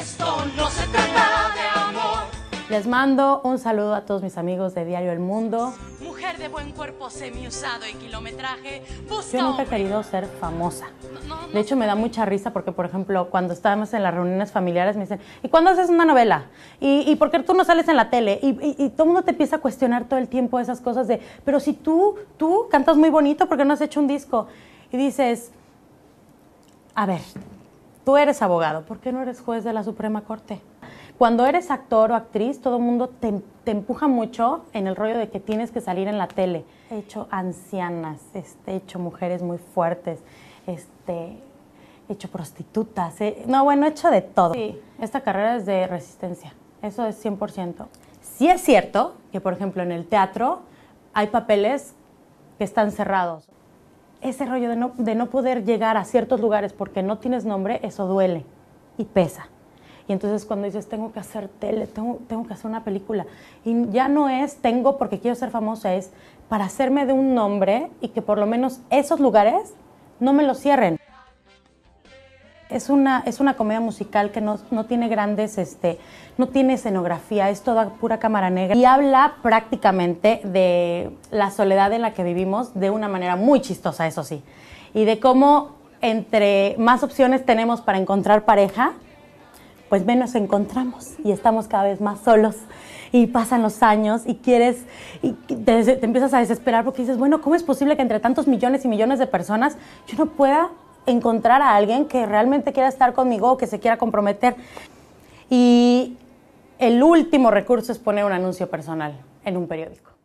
Esto no se trata de amor. Les mando un saludo a todos mis amigos de Diario El Mundo. Mujer de buen cuerpo semi usado y kilometraje, Yo nunca he querido ser famosa. De hecho, me da mucha risa porque, por ejemplo, cuando estábamos en las reuniones familiares me dicen, ¿y cuándo haces una novela? ¿Y, por qué tú no sales en la tele? Y, y todo el mundo te empieza a cuestionar todo el tiempo esas cosas de, pero si tú, tú cantas muy bonito, porque no has hecho un disco? Y dices, a ver, tú eres abogado, ¿por qué no eres juez de la Suprema Corte? Cuando eres actor o actriz, todo el mundo te, empuja mucho en el rollo de que tienes que salir en la tele. He hecho ancianas, este, he hecho mujeres muy fuertes, este, he hecho prostitutas. Eh, no, bueno, he hecho de todo. Sí, esta carrera es de resistencia, eso es 100%. Sí es cierto que, por ejemplo, en el teatro hay papeles que están cerrados ese rollo de no, poder llegar a ciertos lugares porque no tienes nombre, eso duele y pesa. Y entonces cuando dices, tengo que hacer tele, tengo, tengo que hacer una película, y ya no es tengo porque quiero ser famosa, es para hacerme de un nombre y que por lo menos esos lugares no me los cierren es una, es una comedia musical que no, tiene grandes, este, no tiene escenografía, es toda pura cámara negra y habla prácticamente de la soledad en la que vivimos de una manera muy chistosa, eso sí, y de cómo entre más opciones tenemos para encontrar pareja, pues menos encontramos y estamos cada vez más solos y pasan los años y quieres, y te empiezas a desesperar porque dices, bueno, ¿cómo es posible que entre tantos millones y millones de personas yo no pueda encontrar a alguien que realmente quiera estar conmigo o que se quiera comprometer. Y el último recurso es poner un anuncio personal en un periódico.